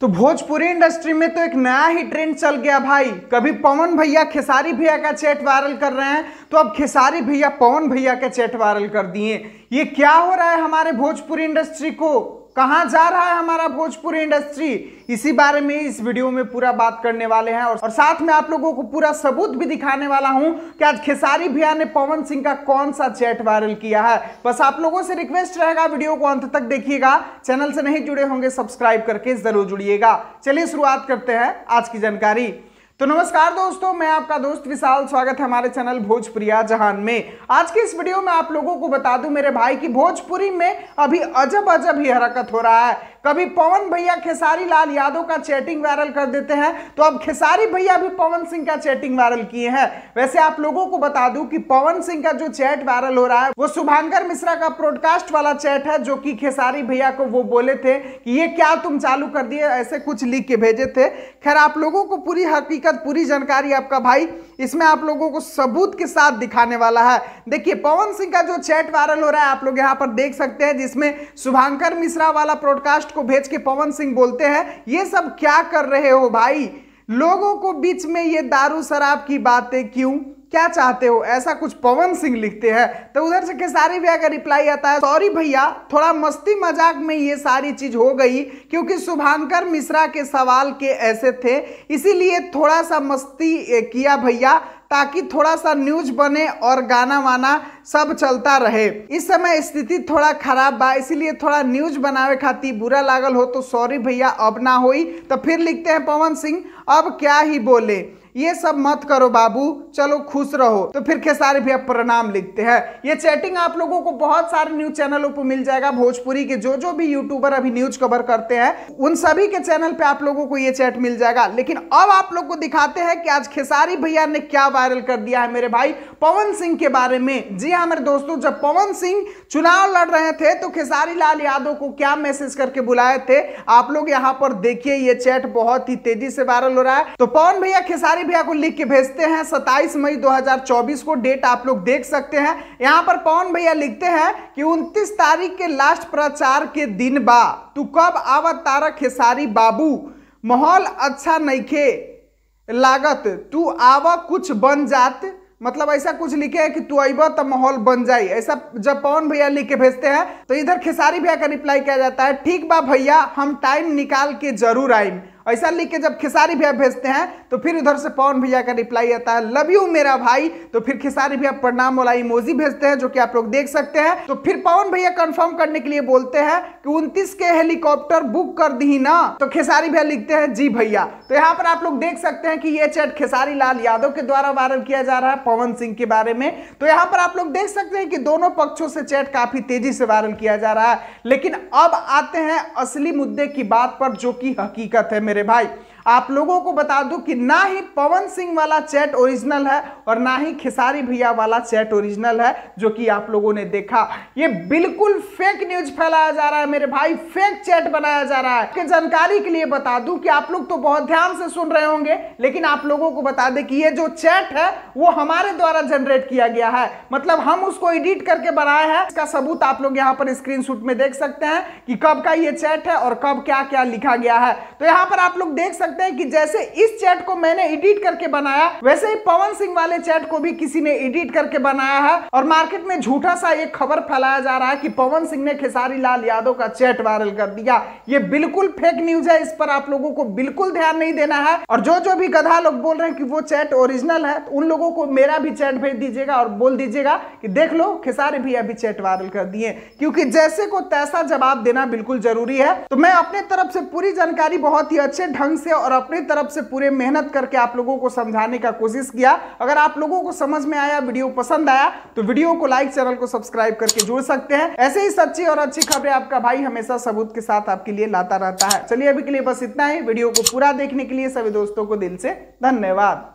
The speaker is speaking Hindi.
तो भोजपुरी इंडस्ट्री में तो एक नया ही ट्रेंड चल गया भाई कभी पवन भैया खेसारी भैया का चैट वायरल कर रहे हैं तो अब खेसारी भैया पवन भैया का चैट वायरल कर दिए ये क्या हो रहा है हमारे भोजपुरी इंडस्ट्री को कहाँ जा रहा है हमारा भोजपुरी इंडस्ट्री इसी बारे में इस वीडियो में पूरा बात करने वाले हैं और साथ में आप लोगों को पूरा सबूत भी दिखाने वाला हूं कि आज खेसारी भैया ने पवन सिंह का कौन सा चैट वायरल किया है बस आप लोगों से रिक्वेस्ट रहेगा वीडियो को अंत तक देखिएगा चैनल से नहीं जुड़े होंगे सब्सक्राइब करके जरूर जुड़िएगा चलिए शुरुआत करते हैं आज की जानकारी तो नमस्कार दोस्तों मैं आपका दोस्त विशाल स्वागत है हमारे चैनल भोजपुरिया जहान में आज की इस वीडियो में आप लोगों को बता दूं मेरे भाई की भोजपुरी में अभी अजब अजब ही हरकत हो रहा है कभी पवन भैया खेसारी लाल यादव का चैटिंग वायरल कर देते हैं तो अब खेसारी भैया भी पवन सिंह का चैटिंग वायरल किए हैं वैसे आप लोगों को बता दूं कि पवन सिंह का जो चैट वायरल हो रहा है वो शुभांकर मिश्रा का प्रोडकास्ट वाला चैट है जो कि खेसारी भैया को वो बोले थे कि ये क्या तुम चालू कर दिए ऐसे कुछ लिख के भेजे थे खैर आप लोगों को पूरी हकीकत पूरी जानकारी आपका भाई इसमें आप लोगों को सबूत के साथ दिखाने वाला है देखिए पवन सिंह का जो चैट वायरल हो रहा है आप लोग यहाँ पर देख सकते हैं जिसमें शुभांकर मिश्रा वाला प्रोडकास्ट को भेज के पवन सिंह बोलते हैं ये सब क्या कर रहे हो भाई लोगों को बीच में ये दारू शराब की बातें क्यों क्या चाहते हो ऐसा कुछ पवन सिंह लिखते हैं तो उधर से खेसारी भैया का रिप्लाई आता है सॉरी भैया थोड़ा मस्ती मजाक में ये सारी चीज हो गई क्योंकि शुभांकर मिश्रा के सवाल के ऐसे थे इसीलिए थोड़ा सा मस्ती किया भैया ताकि थोड़ा सा न्यूज बने और गाना वाना सब चलता रहे इस समय स्थिति थोड़ा खराब बा इसीलिए थोड़ा न्यूज बनावे खातिर बुरा लागल हो तो सॉरी भैया अब ना होई तो फिर लिखते हैं पवन सिंह अब क्या ही बोले ये सब मत करो बाबू चलो खुश रहो तो फिर खेसारी भैया प्रणाम लिखते हैं ये चैटिंग आप लोगों को बहुत सारे न्यूज चैनलों पर मिल जाएगा भोजपुरी के जो जो भी यूट्यूबर अभी न्यूज कवर करते हैं उन सभी के चैनल पे आप लोगों को ये चैट मिल जाएगा लेकिन अब आप लोग को दिखाते हैं कि आज खेसारी भैया ने क्या वायरल कर दिया है मेरे भाई पवन सिंह के बारे में जी हाँ मेरे दोस्तों जब पवन सिंह चुनाव लड़ रहे थे तो खेसारी लाल यादव को क्या मैसेज करके बुलाए थे आप लोग यहाँ पर देखिए ये चैट बहुत ही तेजी से वायरल हो रहा है तो पवन भैया खेसारी ऑनलाइन भी आपको लिख के भेजते हैं 27 मई 2024 को डेट आप लोग देख सकते हैं यहाँ पर पवन भैया लिखते हैं कि 29 तारीख के लास्ट प्रचार के दिन बा तू कब आवा तारा खेसारी बाबू माहौल अच्छा नहीं खे लागत तू आवा कुछ बन जात मतलब ऐसा कुछ लिखे है कि तू अब तो माहौल बन जाए ऐसा जब पवन भैया लिख के भेजते हैं तो इधर खेसारी भैया का रिप्लाई किया जाता है ठीक बा भैया हम टाइम निकाल के जरूर आए ऐसा लिख के जब खिसारी भैया भेजते हैं तो फिर उधर से पवन भैया का रिप्लाई आता है लव यू मेरा भाई तो फिर खिसारी भैया प्रणाम वाला इमोजी भेजते हैं जो कि आप लोग देख सकते हैं तो फिर पवन भैया कंफर्म करने के लिए बोलते हैं कि उनतीस के हेलीकॉप्टर बुक कर दी ना तो खेसारी भैया लिखते हैं जी भैया तो यहाँ पर आप लोग देख सकते हैं कि ये चैट खेसारी लाल यादव के द्वारा वायरल किया जा रहा है पवन सिंह के बारे में तो यहाँ पर आप लोग देख सकते हैं कि दोनों पक्षों से चैट काफी तेजी से वायरल किया जा रहा है लेकिन अब आते हैं असली मुद्दे की बात पर जो कि हकीकत है मेरे मेरे भाई आप लोगों को बता दूं कि ना ही पवन सिंह वाला चैट ओरिजिनल है और ना ही खेसारी भैया वाला चैट ओरिजिनल है जो कि आप लोगों ने देखा ये बिल्कुल फेक न्यूज फैलाया जा रहा है मेरे भाई फेक चैट बनाया जा रहा है जानकारी के लिए बता दूं कि आप लोग तो बहुत ध्यान से सुन रहे होंगे लेकिन आप लोगों को बता दें कि ये जो चैट है वो हमारे द्वारा जनरेट किया गया है मतलब हम उसको एडिट करके बनाए हैं इसका सबूत आप लोग यहाँ पर स्क्रीन में देख सकते हैं कि कब का ये चैट है और कब क्या क्या लिखा गया है तो यहाँ पर आप लोग देख सकते सकते हैं कि जैसे इस चैट को मैंने एडिट करके बनाया वैसे ही पवन सिंह वाले चैट को भी किसी ने एडिट करके बनाया है और मार्केट में झूठा सा एक खबर फैलाया जा रहा है कि पवन सिंह ने खेसारी लाल यादव का चैट वायरल कर दिया ये बिल्कुल फेक न्यूज है इस पर आप लोगों को बिल्कुल ध्यान नहीं देना है और जो जो भी गधा लोग बोल रहे हैं कि वो चैट ओरिजिनल है तो उन लोगों को मेरा भी चैट भेज दीजिएगा और बोल दीजिएगा कि देख लो खेसारी भी अभी चैट वायरल कर दिए क्योंकि जैसे को तैसा जवाब देना बिल्कुल जरूरी है तो मैं अपने तरफ से पूरी जानकारी बहुत ही अच्छे ढंग से और अपनी तरफ से पूरे मेहनत करके आप लोगों को समझाने का कोशिश किया अगर आप लोगों को समझ में आया वीडियो पसंद आया तो वीडियो को लाइक चैनल को सब्सक्राइब करके जुड़ सकते हैं ऐसे ही सच्ची और अच्छी खबरें आपका भाई हमेशा सबूत के साथ आपके लिए लाता रहता है चलिए अभी के लिए बस इतना ही वीडियो को पूरा देखने के लिए सभी दोस्तों को दिल से धन्यवाद